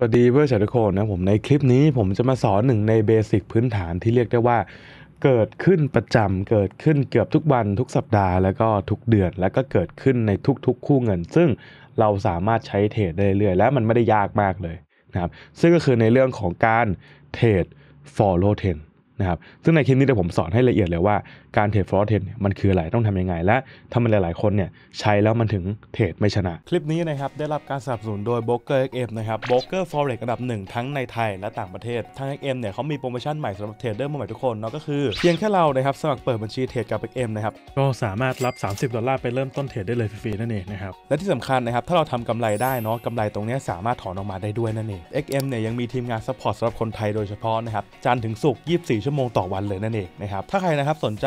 สวัสดีเพื่อนชาวทุกคนนะผมในคลิปนี้ผมจะมาสอนหนึ่งในเบสิกพื้นฐานที่เรียกได้ว่าเกิดขึ้นประจำเกิดขึ้นเกือบทุกวันทุกสัปดาห์แล้วก็ทุกเดือน แล้วก็เกิดขึ้นในทุกๆคู่เงิน ซึ่งเราสามารถใช้เทรดได้เรื่อยและมันไม่ได้ยากมากเลยนะครับซึ่งก็คือในเรื่องของการเทรด follow t ท e n นะครับ ซึ่งในคลิปนี้เดี๋ยวผมสอนให้ละเอียดเลยว่าการเทรดฟอร์เทนมันคืออะไรต้องทํำยังไงและทำไมหลายๆ คนเนี่ยใช้แล้วมันถึงเทรดไม่ชนะ คลิปนี้นะครับ ได้รับการสนับสนุนโดย b r o ก e r XM นะครับบเกอร์ฟอ o r e x อันดับหนึ่งทั้งในไทยและต่างประเทศทางเอ็กเนี่ยเขามีโปรโมชั่นใหม่สำหรับเทรดเดอร์มือใหม่ทุกคนเนาะก็คือเพียงแค่เรานะครับสมัครเปิดบัญชีเทรดกับเอ็มนะครับก็สามารถรับ30ดอลลาร์ไปเริ่มต้นเทรดได้เลยฟรีๆนั่นเองนะครับและที่สำคัญนะครับถ้าเราทำกำไรได้เนาะกำไรตรงนี้สามารถถอนออกมาได้ด้วยนั่นเอง็กเนี่ยยังมีทีมงานซัพพอร์ตสำหรับคนไทยโดยเฉพาะนะครับจันถึงศุกร์24ชั่วโมงต่อวันเลยนั่นเองนะครับถ้าใครนะครับสนใจ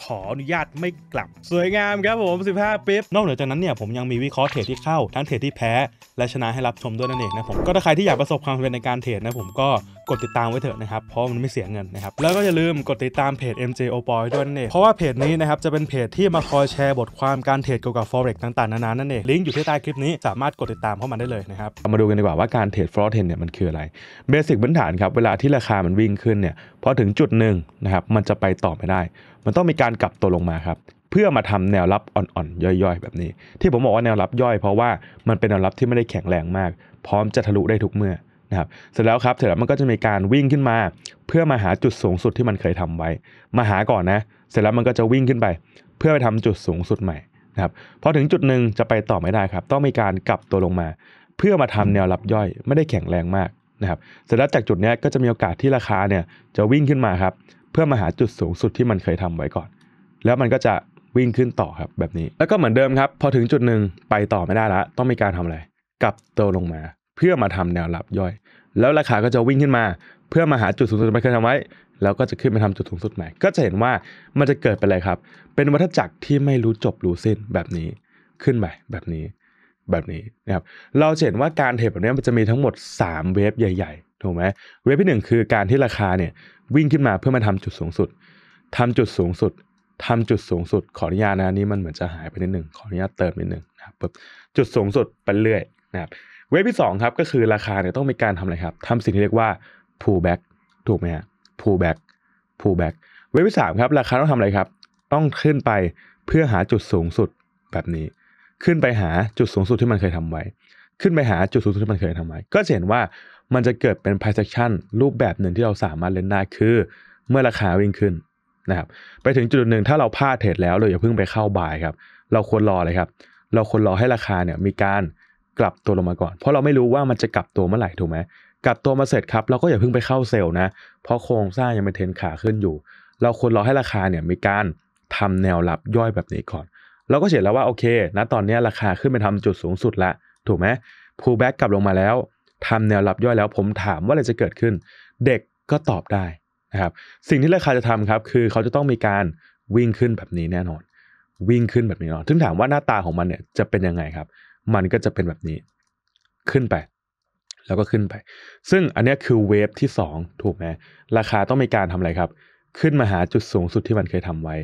ขออนุญาตไม่กลับ สวยงามครับผม 15ปิ๊บนอกเหนือจากนั้นเนี่ยผมยังมีวิเคราะห์เทรดที่เข้าทั้งเทรดที่แพ้ และชนะให้รับชมด้วยนั่นเองนะผม ก็ถ้าใครที่อยากประสบความสำเร็จในการเทรดนะผมก็กดติดตามไว้เถอะนะครับ เพราะมันไม่เสียเงินนะครับ แล้วก็อย่าลืมกดติดตามเพจ MJ o p o y ด้วยนั่นเองเพราะว่าเพจนี้นะครับจะเป็นเพจที่มาคอยแชร์บทความการเทรดเกี่ยวกับ forex ต่างๆนานานั่นเองลิงก์อยู่ที่ใต้คลิปนี้สามารถกดติดตามเข้ามาได้เลยนะครับมาดูกันดีกว่าว่าการเทรด forex เนี่ยมันคืออะไรเบสิกพื้นฐานครับเวลาที่ราคามันวิ่งขึ้นเนี่ยพอถึงจุดหนึ่งนะครับมันจะไปต่อไม่ได้มันต้องมีการกลับตัวลงมาครับเพื่อมาทำแนวรับอ่อนๆย่อยๆ แบบนี้ ที่ผมบอกว่าแนวรับย่อยเพราะว่ามันเป็นแนวรับที่ไม่ได้แข็งแรงมาก พร้อมจะทะลุได้ทุกเมื่อนะครับ เสร็จแล้วครับเสร็จแล้วมันก็จะมีการวิ่งขึ้นมา เพื่อมาหาจุดสูงสุดที่มันเคยทำไว้ มาหาก่อนนะ เสร็จแล้วมันก็จะวิ่งขึ้นไป เพื่อไปทำจุดสูงสุดใหม่นะครับพอถึงจุดหนึ่งจะไปต่อไม่ได้ครับ ต้องมีการกลับตัวลงมา เพื่อมาทำแนวรับย่อย ไม่ได้แข็งแรงมากนะครับ เสร็จแล้วจากจุดนี้ก็จะมีโอกาสที่ราคาเนี่ยจะวิ่งขึ้นมาครับเพื่อมาหาจุดสูงสุดที่มันเคยทำไว้ก่อน แล้วมันก็จะวิ่งขึ้นต่อครับแบบนี้ แล้วก็เหมือนเดิมครับ พอถึงจุดหนึ่งไปต่อไม่ได้แล้วต้องมีการทำอะไร กลับตัวลงมา เพื่อมาทำแนวรับย่อย แล้วราคาก็จะวิ่งขึ้นมา เพื่อมาหาจุดสูงสุดที่มันเคยทำไว้ แล้วก็จะขึ้นไปทำจุดสูงสุดใหม่ ก็จะเห็นว่ามันจะเกิดไปเลอะไรครับ เป็นวัฏจักรที่ไม่รู้จบรู้สิ้นแบบนี้ขึ้นไปแบบนี้แบบนี้นะครับ เราเห็นว่าการเทรดแบบนี้มันจะมีทั้งหมด 3 เวฟใหญ่ ๆถูกไหมเวฟที่1คือการที่ราคาเนี่ยวิ่งขึ้นมาเพื่อมาทำจุดสูงสุด ทำจุดสูงสุด ทำจุดสูงสุด ขออนุญาตนะนี่มันเหมือนจะหายไปนิดหนึ่งขออนุญาตเติมนิดหนึ่งนะครับจุดสูงสุดไปเรื่อยนะครับ เวฟที่2ครับก็คือราคาเนี่ยต้องมีการทำอะไรครับทำสิ่งที่เรียกว่า pullback ถูกไหมฮะ pullback pullback เวฟที่3ครับราคาต้องทำอะไรครับ ต้องขึ้นไปเพื่อหาจุดสูงสุดแบบนี้ ขึ้นไปหาจุดสูงสุดที่มันเคยทำไว้ ขึ้นไปหาจุดสูงสุดที่มันเคยทำไว้ ก็จะเห็นว่ามันจะเกิดเป็น price action รูปแบบหนึ่งที่เราสามารถเล่นได้คือ เมื่อราคาวิ่งขึ้นนะครับไปถึงจุดหนึ่งถ้าเราพลาดเทรดแล้วเราอย่าเพิ่งไปเข้าบายครับเราควรรอเลยครับ เราควรรอให้ราคาเนี่ยมีการกลับตัวลงมาก่อน เพราะเราไม่รู้ว่ามันจะกลับตัวเมื่อไหร่ถูกไหมกลับตัวมาเสร็จครับเราก็อย่าเพิ่งไปเข้าเซลล์นะเพราะโครงสร้างยังเป็นเทนขาขึ้นอยู่ เราควรรอให้ราคาเนี่ยมีการทำแนวรับย่อยแบบนี้ก่อนเราก็เห็นแล้วว่าโอเคนะตอนนี้ราคาขึ้นไปทำจุดสูงสุดละถูกไหมพูแบ็กกลับลงมาแล้วทำแนวรับย่อยแล้วผมถามว่าอะไรจะเกิดขึ้น เด็กก็ตอบได้นะครับ สิ่งที่ราคาจะทำครับ คือเขาจะต้องมีการวิ่งขึ้นแบบนี้แน่นอน วิ่งขึ้นแบบนี้เนาะถึงถามว่าหน้าตาของมันเนี่ยจะเป็นยังไงครับ มันก็จะเป็นแบบนี้ ขึ้นไป แล้วก็ขึ้นไป ซึ่งอันนี้คือเวฟที่2ถูกไหมราคาต้องมีการทำอะไรครับ ขึ้นมาหาจุดสูงสุดที่มันเคยทำไว้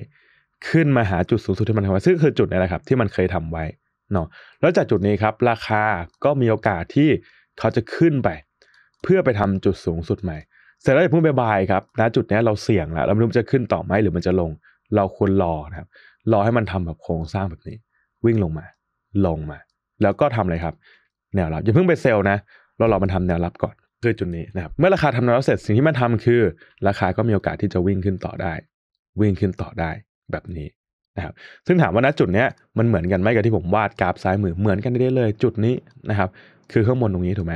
ขึ้นมาหาจุดสูงสุดที่มันเทำไว้ ซึ่งคือจุดนี้แหละครับ ที่มันเคยทำไว้เนาะแล้วจากจุดนี้ครับ ราคาก็มีโอกาสที่เขาจะขึ้นไป เพื่อไปทำจุดสูงสุดใหม่ เสร็จแล้วอย่าเพิ่งไปบายครับนะจุดนี้เราเสี่ยงแล้วเราไม่รู้จะขึ้นต่อไหมหรือมันจะลง เราควรรอนะครับรอให้มันทำแบบโครงสร้างแบบนี้ วิ่งลงมา ลงมา แล้วก็ทำอะไรครับ แนวรับอย่าเพิ่งไปเซลนะเราลองมันทำแนวรับก่อนคือจุดนี้นะครับ เมื่อราคาทำแนวรับเสร็จสิ่งที่มันทำคือ ราคาก็มีโอกาสที่จะวิ่งขึ้นต่อได้ วิ่งขึ้นต่อได้แบบนี้นะครับ ซึ่งถามว่าณจุดนี้มันเหมือนกันไหมกับที่ผมวาดกราฟซ้ายมือเหมือนกันได้เลย จุดนี้นะครับคือข้างบนตรงนี้ถูกไหม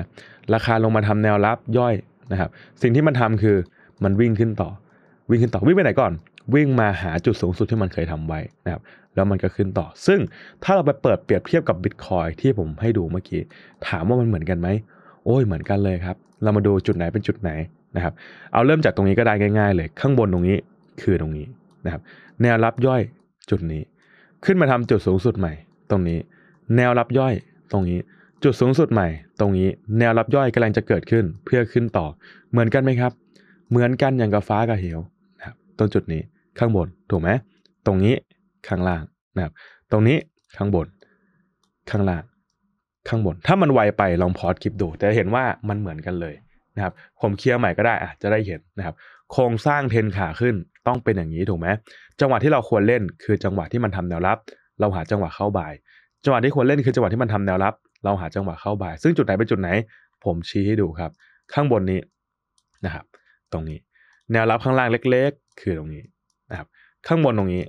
ราคาลงมาทำแนวรับย่อยนะครับ สิ่งที่มันทำคือมันวิ่งขึ้นต่อ วิ่งขึ้นต่อวิ่งไปไหนก่อน วิ่งมาหาจุดสูงสุดที่มันเคยทำไว้นะครับ แล้วมันก็ขึ้นต่อ ซึ่งถ้าเราไปเปิดเปรียบเทียบกับบิตคอยที่ผมให้ดูเมื่อกี้ ถามว่ามันเหมือนกันไหม โอ้ย เหมือนกันเลยครับ เรามาดูจุดไหนเป็นจุดไหนนะครับ เอาเริ่มจากตรงนี้ก็ได้ง่าย ๆ เลย ข้างบนตรงนี้ คือตรงนี้นะครับ แนวรับย่อยจุดนี้ ขึ้นมาทำจุดสูงสุดใหม่ ตรงนี้ แนวรับย่อยตรงนี้จุดสูงสุดใหม่ตรงนี้ แนวรับย่อยกำลังจะเกิดขึ้นเพื่อขึ้นต่อ เหมือนกันไหมครับ เหมือนกันอย่างกับฟ้ากับเหวนะครับตรงจุดนี้ข้างบนถูกไหมตรงนี้ข้างล่างนะครับตรงนี้ข้างบนข้างล่างข้างบน ถ้ามันไวไปลองพอดคลิปดู แต่เห็นว่ามันเหมือนกันเลยนะครับ ผมเคลียร์ใหม่ก็ได้อะจะได้เห็นนะครับ โครงสร้างเทนขาขึ้นต้องเป็นอย่างนี้ถูกไหมจังหวะที่เราควรเล่น คือจังหวะที่มันทำแนวรับ เราหาจังหวะเข้าบ่ายจังหวะที่ควรเล่นคือจังหวะที่มันทำแนวรับเราหาจังหวะเข้าบ่าย ซึ่งจุดไหนเป็นจุดไหน ผมชี้ให้ดูครับ ข้างบนนี้นะครับ ตรงนี้ แนวรับข้างล่างเล็กๆ คือตรงนี้นะครับ ข้างบนตรงนี้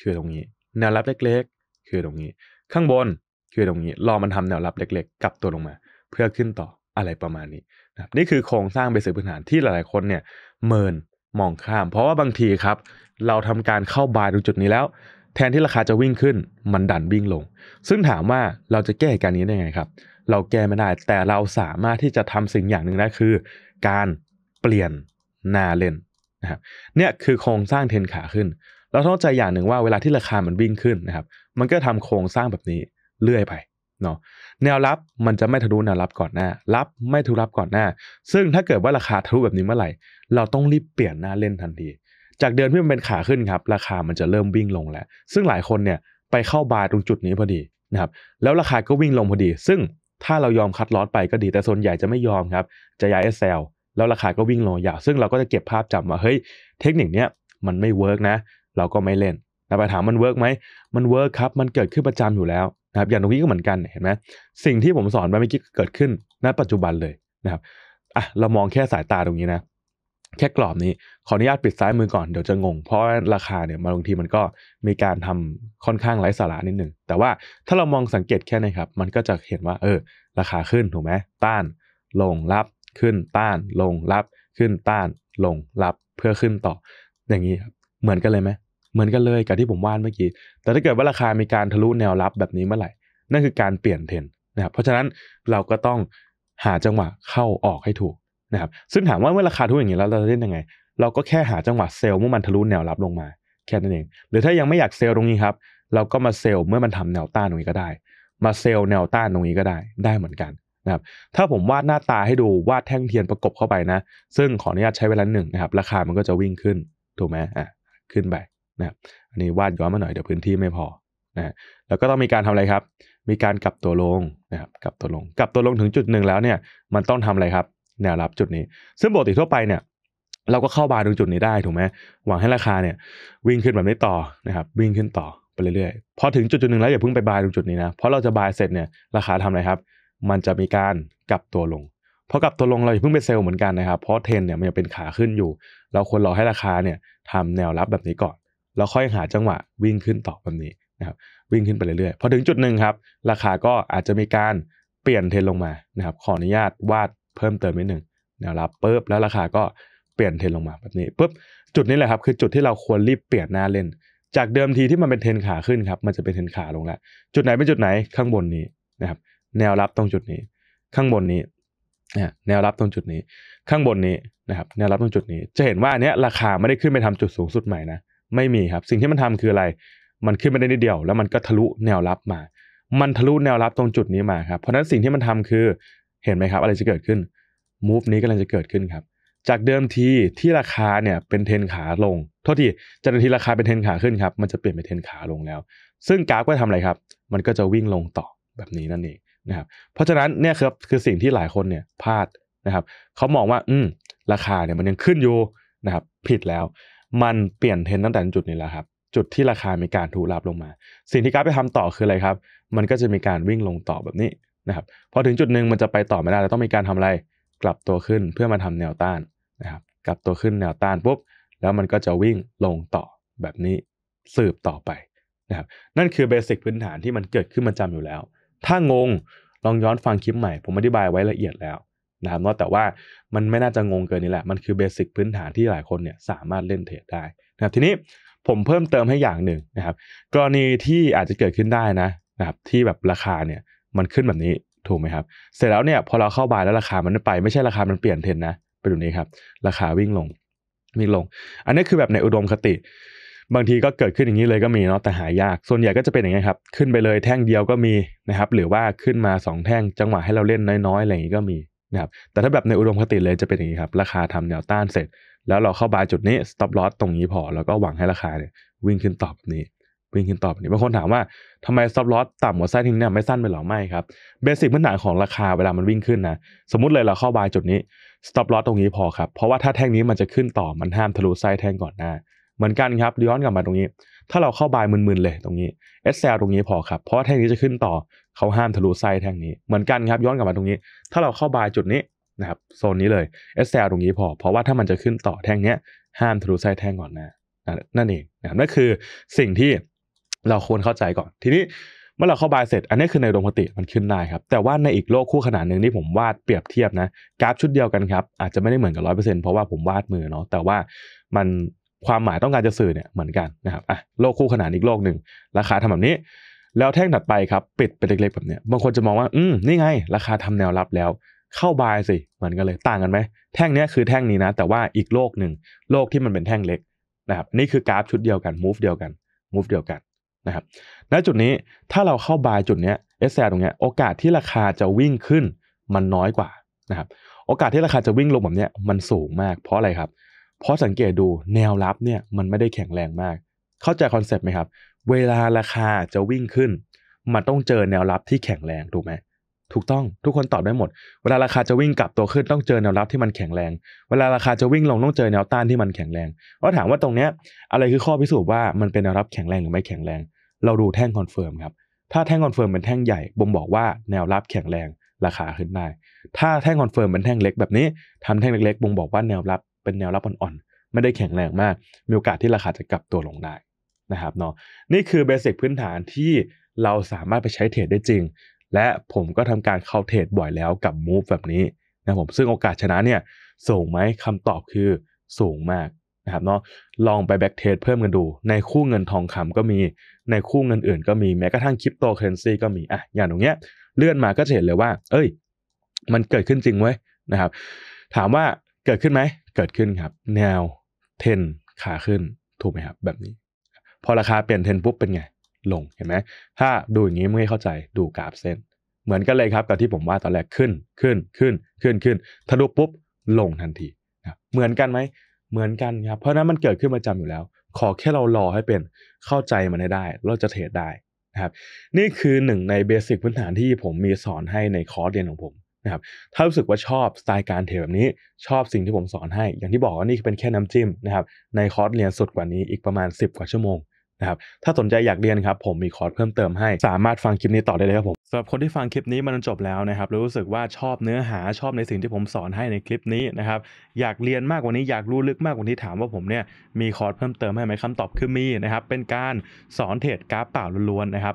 คือตรงนี้ แนวรับเล็ก ๆ คือตรงนี้ ข้างบนคือตรงนี้ รอมันทำแนวรับเล็ก ๆกลับตัวลงมาเพื่อขึ้นต่ออะไรประมาณนี้นะครับนี่คือโครงสร้างเบสิกพื้นฐานที่หลายๆคนเนี่ยเมินมองข้าม เพราะว่าบางทีครับ เราทำการเข้าบายตรงจุดนี้แล้วแทนที่ราคาจะวิ่งขึ้น มันดันวิ่งลง ซึ่งถามว่าเราจะแก้การนี้ได้ไงครับ เราแก้ไม่ได้ แต่เราสามารถที่จะทำสิ่งอย่างหนึ่งได้คือ การเปลี่ยนหน้าเล่นนะครับเนี่ยคือโครงสร้างเทนขาขึ้น เราต้องใจอย่างหนึ่งว่าเวลาที่ราคามันวิ่งขึ้นนะครับ มันก็ทำโครงสร้างแบบนี้เรื่อยไปเนาะ แนวรับมันจะไม่ทะลุแนวรับก่อนหน้า รับไม่ทะลุรับก่อนหน้า ซึ่งถ้าเกิดว่าราคาทะลุแบบนี้เมื่อไหร่ เราต้องรีบเปลี่ยนหน้าเล่นทันทีจากเดินที่มันเป็นขาขึ้นครับ ราคามันจะเริ่มวิ่งลงแล้ว ซึ่งหลายคนเนี่ยไปเข้าบาร์ตรงจุดนี้พอดีนะครับแล้วราคาก็วิ่งลงพอดี ซึ่งถ้าเรายอมคัดลอสไปก็ดีแต่ส่วนใหญ่จะไม่ยอมครับ จะย้ายเ SL แล้วราคาก็วิ่งลงอยางซึ่งเราก็จะเก็บภาพจำว่าเฮ้ยเทคนิคเนี้ยมันไม่เวิร์กนะเราก็ไม่เล่นนะไปถามมันเวิร์กไหมมันเวิร์กครับมันเกิดขึ้นประจำอยู่แล้วนะครับอย่างตรงนี้ก็เหมือนกันเห็นไหมสิ่งที่ผมสอนไปเมื่อกี้เกิดขึ้นณปัจจุบันเลยนะครับอ่ะเรามองแค่สายตาตรงนี้นะแค่กรอบนี้ ขออนุญาตปิดซ้ายมือก่อนเดี๋ยวจะงงเพราะราคาเนี่ยมาบางทีมันก็มีการทำค่อนข้างไร้สาระนิดหนึ่งแต่ว่าถ้าเรามองสังเกตแค่นี้ครับ มันก็จะเห็นว่า เออ ราคาขึ้นถูกไหมต้านลงรับขึ้นต้าน ลงรับขึ้นต้าน ลงรับเพื่อขึ้นต่อ อย่างนี้ครับเหมือนกันเลยไหมเหมือนกันเลยกับที่ผมวาดเมื่อกี้แต่ถ้าเกิดว่าราคามีการทะลุแนวรับแบบนี้เมื่อไหร่นั่นคือการเปลี่ยนเทรนนะครับเพราะฉะนั้นเราก็ต้องหาจังหวะเข้าออกให้ถูกนะครับซึ่งถามว่าเมื่อราคาทุกอย่างนี้แล้วเราจะเล่นยังไง เราก็แค่หาจังหวะเซลล์เมื่อมันทะลุแนวรับลงมาแค่นั้นเอง หรือถ้ายังไม่อยากเซลล์ตรงนี้ครับเราก็มาเซลล์เมื่อมันทำแนวต้านตรงนี้ก็ได้ มาเซลล์แนวต้านตรงนี้ก็ได้ ได้เหมือนกันนะครับถ้าผมวาดหน้าตาให้ดูวาดแท่งเทียนประกบเข้าไปนะ ซึ่งขออนุญาตใช้เวลาหนึ่งนะครับราคามันก็จะวิ่งขึ้นถูกไหมอ่ะขึ้นไปนะครับอันนี้วาดย้อนมาหน่อยเดี๋ยวพื้นที่ไม่พอนะแล้วก็ต้องมีการทำอะไรครับ มีการกลับตัวลงนะครับกลับตัวลงกลับตัวลงถึงจุดหนึ่งแล้วเนี่ยมันต้องทำอะไรครับแนวรับจุดนี้ ซึ่งปกติทั่วไปเนี่ย เราก็เข้าบาร์ตรงจุดนี้ได้ถูกไหมหวังให้ราคาเนี่ยวิ่งขึ้นแบบนี้ต่อนะครับวิ่งขึ้นต่อไปเรื่อยๆพอถึงจุดจุดหนึ่งแล้วอย่าเพิ่งไปบายตรงจุดนี้นะเพราะเราจะบายเสร็จเนี่ยราคาทำอะไรครับมันจะมีการกลับตัวลงพอกลับตัวลงเราอย่าเพิ่งไปเซลล์เหมือนกันนะครับเพราะเทนเนี่ยมันยังเป็นขาขึ้นอยู่เราควรรอให้ราคาเนี่ยทำแนวรับแบบนี้ก่อน แล้วค่อยหาจังหวะวิ่งขึ้นต่อแบบนี้นะครับวิ่งขึ้นไปเรื่อยๆพอถึงจุดหนึ่งครับราคาก็อาจจะมีการเปลี่ยนเทนลงมานะครับขออนุญาตวาดเพิ่มเติมนิดหนึ่งแนวรับปุ๊บแล้วราคาก็เปลี่ยนเทนลงมาแบบนี้ปุ๊บจุดนี้แหละครับคือจุดที่เราควรรีบเปลี่ยนหน้าเล่น จากเดิมทีที่มันเป็นเทนขาขึ้นครับมันจะเป็นเทนขาลงแล้วจุดไหนเป็นจุดไหนข้างบนนี้นะครับแนวรับตรงจุดนี้ ข้างบนนี้นแนวรับตรงจุดนี้ ข้างบนนี้นะครับ แนวรับตรงจุดนี้ จะเห็นว่าอันนี้ราคาไม่ได้ขึ้นไปทำจุดสูงสุดใหม่นะไม่มีครับ สิ่งที่มันทำคืออะไร มันขึ้นไปได้นิดเดียว แล้วมันก็ทะลุแนวรับมา มันทะลุแนวรับตรงจุดนี้มาครับเพราะนั้นสิ่งที่มันทำคือเห็นไหมครับอะไรจะเกิดขึ้นมูฟนี้กำลังจะเกิดขึ้นครับ จากเดิมทีที่ราคาเนี่ยเป็นเทนขาลงโทษทีจากเดิมทีราคาเป็นเทนขาขึ้นครับมันจะเปลี่ยนเป็นเทนขาลงแล้ว ซึ่งกราฟก็ทำอะไรครับ มันก็จะวิ่งลงต่อแบบนี้นั่นเองนะครับเพราะฉะนั้นเนี่ยครับคือสิ่งที่หลายคนเนี่ยพลาดนะครับเขามองว่าอืมราคาเนี่ยมันยังขึ้นอยู่นะครับผิดแล้ว มันเปลี่ยนเทนตั้งแต่จุดนี้แล้วครับจุดที่ราคามีการถูกรับลงมา สิ่งที่กราฟไปทำต่อคืออะไรครับ มันก็จะมีการวิ่งลงต่อแบบนี้นะครับพอถึงจุดหนึ่งมันจะไปต่อไม่ได้ เราต้องมีการทำอะไร กลับตัวขึ้นเพื่อมาทำแนวต้านนะครับ กลับตัวขึ้นแนวต้านปุ๊บแล้วมันก็จะวิ่งลงต่อแบบนี้สืบต่อไปนะครับ นั่นคือเบสิกพื้นฐานที่มันเกิดขึ้นมาจำอยู่แล้ว ถ้างงลองย้อนฟังคลิปใหม่ผมอธิบายไว้ละเอียดแล้วนะครับนแต่ว่ามันไม่น่าจะงงเกินนี้แหละ มันคือเบสิกพื้นฐานที่หลายคนเนี่ยสามารถเล่นเทรดได้นะครับ ทีนี้ผมเพิ่มเติมให้อย่างหนึ่งนะครับ กรณีที่อาจจะเกิดขึ้นได้นะนะครับที่แบบราคาเนี่ยมันขึ้นแบบนี้ ถูกไหมครับ เสร็จแล้วเนี่ย พอเราเข้าบายแล้วราคามันไปไม่ใช่ราคามันเปลี่ยนเทรนนะไปดูนี้ครับ ราคาวิ่งลงวิ่งลง อันนี้คือแบบในอุดมคติ บางทีก็เกิดขึ้นอย่างนี้เลยก็มีเนาะแต่หายาก ส่วนใหญ่ก็จะเป็นอย่างนี้ครับ ขึ้นไปเลยแท่งเดียวก็มีนะครับ หรือว่าขึ้นมา2แท่งจังหวะให้เราเล่นน้อยๆอะไรอย่างนี้ก็มีนะครับ แต่ถ้าแบบในอุดมคติเลยจะเป็นอย่างนี้ครับ ราคาทำแนวต้านเสร็จแล้วเราเข้าบายจุดนี้ stop loss ตรงนี้พอแล้วก็หวังให้ราคาเนี่ยวิ่งขึ้นต่อแบบนี้เป็นคำตอบนี้บางคนถามว่าทำไมซับลอสต่ำกว่าไซ้ทิ้งเนี่ยไม่สั้นไปหรอไม่ครับเบสิกพื้นฐานของราคาเวลามันวิ่งขึ้นนะสมมติเลยเราเข้าบายจุดนี้สต็อปลอสตรงนี้พอครับเพราะว่าถ้าแท่งนี้มันจะขึ้นต่อมันห้ามทะลุไส์แท่งก่อนหน้าเหมือนกันครับย้อนกลับมาตรงนี้ ถ้าเราเข้าบายมึนๆเลยตรงนี้เอสซลตรงนี้พอครับเพราะว่าแท่งนี้จะขึ้นต่อเขาห้ามทะลุไส์แท่งนี้เหมือนกันครับย้อนกลับมาตรงนี้ ถ้าเราเข้าบายจุดนี้นะครับโซนนี้เลยเอสซลตรงนี้พอ เพราะว่าถ้ามันจะขึ้นต่อแท่งเนี้ยห้ามทะลุไสแท่งก่อนหน้านั่นเองนะครับนั่นคือสิ่งที่เราควรเข้าใจก่อน ทีนี้เมื่อเราเข้าบายเสร็จอันนี้คือในอุดมคติมันขึ้นได้ครับแต่ว่าในอีกโลกคู่ขนาดหนึ่งที่ผมวาดเปรียบเทียบนะกราฟชุดเดียวกันครับอาจจะไม่ได้เหมือนกับร้อยเปอร์เซนต์เพราะว่าผมวาดมือเนาะแต่ว่ามันความหมายต้องการจะสื่อเนี่ยเหมือนกันนะครับอ่ะโลกคู่ขนาดอีกโลกหนึ่งราคาทำแบบนี้ แล้วแท่งถัดไปครับปิดเป็นเล็กๆแบบเนี้ยบางคนจะมองว่า อืมนี่ไงราคาทำแนวรับแล้วเข้าบายสิเหมือนกันเลยต่างกันไหมแท่งเนี้ยคือแท่งนี้นะ แต่ว่าอีกโลกหนึ่งโลกที่มันเป็นแท่งเล็กนะครับนี่คือกราฟชุดเดียวกัน move เดียวกัน move เดียวกันนะครับณจุดนี้ถ้าเราเข้าบายจุดนี้ SL ตรงนี้โอกาสที่ราคาจะวิ่งขึ้นมันน้อยกว่านะครับโอกาสที่ราคาจะวิ่งลงแบบนี้มันสูงมาก เพราะอะไรครับ เพราะสังเกตดูแนวรับเนี่ยมันไม่ได้แข็งแรงมาก เข้าใจคอนเซปต์ไหมครับ เวลาราคาจะวิ่งขึ้นมันต้องเจอแนวรับที่แข็งแรงถูกไหมถูกต้องทุกคนตอบได้หมด เวลาราคาจะวิ่งกลับตัวขึ้นต้องเจอแนวรับที่มันแข็งแรง เวลาราคาจะวิ่งลงต้องเจอแนวต้านที่มันแข็งแรงราถามว่าตรงเนี้ยอะไรคือข้อพิสูจน์ว่ามันเป็นแนวรับแข็งแรงหรือไม่แข็งแรง เราดูแท่งคอนเฟิร์มครับถ้าแท่งคอนเฟิร์มเป็นแท่งใหญ่บ่งบอกว่าแนวรับแข็งแรงราคาขึ้นได้ ถ้าแท่งคอนเฟิร์มเป็นแท่งเล็กแบบนี้ทำแท่งเล็กๆบ่งบอกว่าแนวรับเป็นแนวรับอ่อนๆไม่ได้แข็งแรงมาก มีโอกาสที่ราคาจะกลับตัวลงได้นะครับเนาะนี่คือเบสิกพื้นฐานที่เราสามารถไปใช้เทรดได้จริงและผมก็ทำการเข้าเทรดบ่อยแล้วกับมูฟแบบนี้นะผม ซึ่งโอกาสชนะเนี่ยสูงไหมคำตอบคือสูงมากนะครับเนาะลองไปแบ็กเทรดเพิ่มกันดู ในคู่เงินทองคำก็มีในคู่เงินอื่นก็มีแม้กระทั่งคริปโตเคอเรนซีก็มีอ่ะอย่างตรงเนี้ยเลื่อนมาก็จะเห็นเลยว่า เอ้ย มันเกิดขึ้นจริงเว้ยนะครับ ถามว่าเกิดขึ้นไหม เกิดขึ้นครับ แนวเทนขาขึ้น ถูกไหมครับ แบบนี้พอราคาเปลี่ยนเทนปุ๊บเป็นไงลงเห็นไหมถ้าดูอย่างนี้ไม่เข้าใจดูกราฟเส้น เหมือนกันเลยครับกับที่ผมว่าตอนแรกขึ้นขึ้นขึ้นขึ้นขึ้นทะลุปุ๊บลงทันทีนะเหมือนกันไหมเหมือนกันครับเพราะนั้นมันเกิดขึ้นประจำอยู่แล้ว ขอแค่เรารอให้เป็นเข้าใจมันได้เราจะเทรดได้นะครับนี่คือหนึ่งในเบสิกพื้นฐานที่ผมมีสอนให้ในคอร์สเรียนของผมนะครับถ้ารู้สึกว่าชอบสไตล์การเทรดแบบนี้ชอบสิ่งที่ผมสอนให้อย่างที่บอกว่านี่เป็นแค่น้ำจิ้มนะครับในคอร์สเรียนสุดกว่านี้อีกประมาณ10กว่าชั่วโมงนะครับถ้าสนใจอยากเรียนครับผมมีคอร์สเพิ่มเติมให้สามารถฟังคลิปนี้ต่อได้เลยครับผมสำหรับคนที่ฟังคลิปนี้มันจบแล้วนะครับรู้สึกว่าชอบเนื้อหาชอบในสิ่งที่ผมสอนให้ในคลิปนี้นะครับ อยากเรียนมากกว่านี้อยากรู้ลึกมากกว่านี้ถามว่าผมเนี่ยมีคอร์สเพิ่มเติมให้ไหมคำตอบคือมีนะครับเป็นการสอนเทรดกราฟเปล่าล้วนๆนะครับ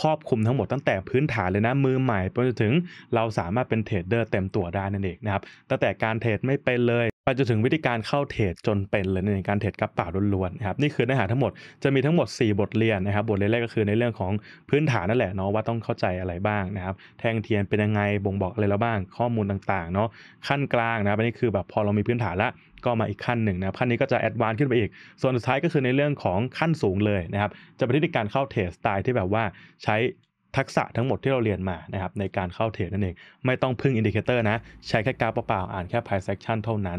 ครอบคลุมทั้งหมดตั้งแต่พื้นฐานเลยนะมือใหม่ไปจนถึงเราสามารถเป็นเทรดเดอร์เต็มตัวได้นั่นเองนะครับตั้งแต่การเทรดไม่เป็นเลยไปจนถึงวิธีการเข้าเทรดจนเป็นเลยในการเทรดกระเป๋าล้วนๆนะครับนี่คือเนื้อหาทั้งหมดจะมีทั้งหมด4 บทเรียนนะครับบทเรียนแรกก็คือในเรื่องของพื้นฐานนั่นแหละเนาะว่าต้องเข้าใจอะไรบ้างนะครับแทงเทียนเป็นยังไงบ่งบอกอะไรแล้วบ้าง ข้อมูลต่างๆเนาะขั้นกลางนะครับนี่คือแบบพอเรามีพื้นฐานละก็มาอีกขั้นหนึ่งนะครับขั้นนี้ก็จะแอดวานซ์ขึ้นไปอีก ส่วนสุดท้ายก็คือในเรื่องของขั้นสูงเลยนะครับ จะเป็นที่การเข้าเทรดสไตล์ที่แบบว่าใช้ทักษะทั้งหมดที่เราเรียนมานะครับ ในการเข้าเทรดนั่นเองไม่ต้องพึ่งอินดิเคเตอร์นะ ใช้แค่กราฟเปล่าๆอ่านแค่ไพ่เซ็กชันเท่านั้น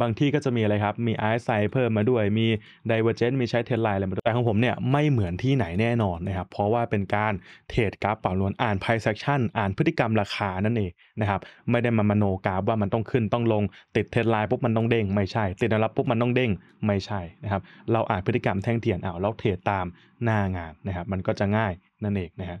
บางที่ก็จะมีอะไรครับ มีไอซ์ไซเพิ่มมาด้วย มีไดเวอร์เจนมีใช้เทรนไลน์อะไรมาด้วยแต่ของผมเนี่ยไม่เหมือนที่ไหนแน่นอนนะครับ เพราะว่าเป็นการเทรดกราฟเป่าล้วนอ่านไพ่เซกชั่น อ่านพฤติกรรมราคานั่นเองนะครับ ไม่ได้มามโนกราฟว่ามันต้องขึ้นต้องลง ติดเทรนไลน์ปุ๊บมันต้องเด้ง ไม่ใช่ ติดแนวรับปุ๊บมันต้องเด้ง ไม่ใช่นะครับ เราอ่านพฤติกรรมแท่งเทียนเอาแล้วเทรดตามหน้างานนะครับ มันก็จะง่ายนั่นเองนะครับ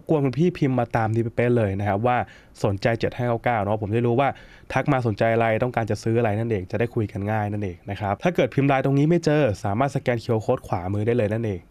บกวนคุณพี่พิมพ์มาตามที่เป๊ะเลยนะครับ ว่าสนใจ7599เนาะผมได้รู้ว่า ทักมาสนใจอะไร ต้องการจะซื้ออะไรนั่นเอง จะได้คุยกันง่ายนั่นเองนะครับ ถ้าเกิดพิมพ์ไลน์ตรงนี้ไม่เจอสามารถสแกนเคอร์โค้ดขวามือได้เลยนั่นเอง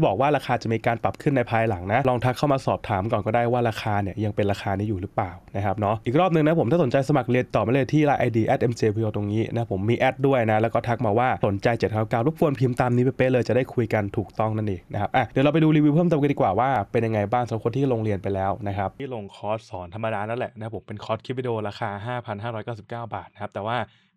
ที่บอกว่าราคาจะมีการปรับขึ้นในภายหลังนะ ลองทักเข้ามาสอบถามก่อนก็ได้ว่าราคาเนี่ย ยังเป็นราคานี้อยู่หรือเปล่านะครับเนาะอีกรอบหนึ่งนะผมถ้าสนใจสมัครเรียนต่อมาเลยที่ไลน์ ID at mjpo ตรงนี้นะผมมีแอดด้วยนะ แล้วก็ทักมาว่าสนใจ7จ็ดเก้ารบกวนพิมพ์ตามนี้ไปเป๊ะเลยจะได้คุยกันถูกต้องนั่นเองนะครับอ่ะเดี๋ยวเราไปดูรีวิวเพิ่มเติมกันดีกว่าว่าเป็นยังไงบ้างสำหรับคนที่ลงเรียนไปแล้วนะครับที่ลงคอร์สสอนธรรมดานั่นแหละนะผมเป็นคอร์สคลิปวิดีโอราคา5,599 บาทนะครับแต่ว่า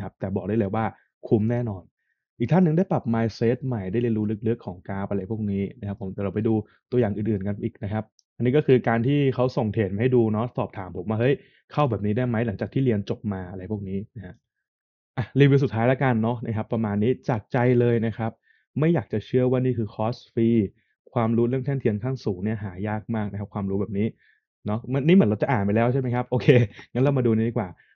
นะครับแต่บอกได้เลยว่าคุ้มแน่นอน อีกท่านหนึ่งได้ปรับ mindset ใหม่ได้เรียนรู้ลึกๆของกาอะไรพวกนี้นะครับผมเดี๋ยวเราไปดูตัวอย่างอื่นๆกันอีกนะครับ อันนี้ก็คือการที่เขาส่งเทรดมาให้ดูเนาะ สอบถามผมว่าเฮ้ย เข้าแบบนี้ได้ไหมหลังจากที่เรียนจบมาอะไรพวกนี้นะฮะรีวิวสุดท้ายแล้วกันเนาะนะครับ ประมาณนี้จากใจเลยนะครับ ไม่อยากจะเชื่อว่านี่คือคอร์สฟรีความรู้เรื่องแท่นเทียนขั้นสูงเนี่ยหายากมากนะครับความรู้แบบนี้เนาะมันนี่เหมือนเราจะอ่านไปแล้วใช่ไหมครับโอเคงั้นเรามาดูนี้ดีกว่า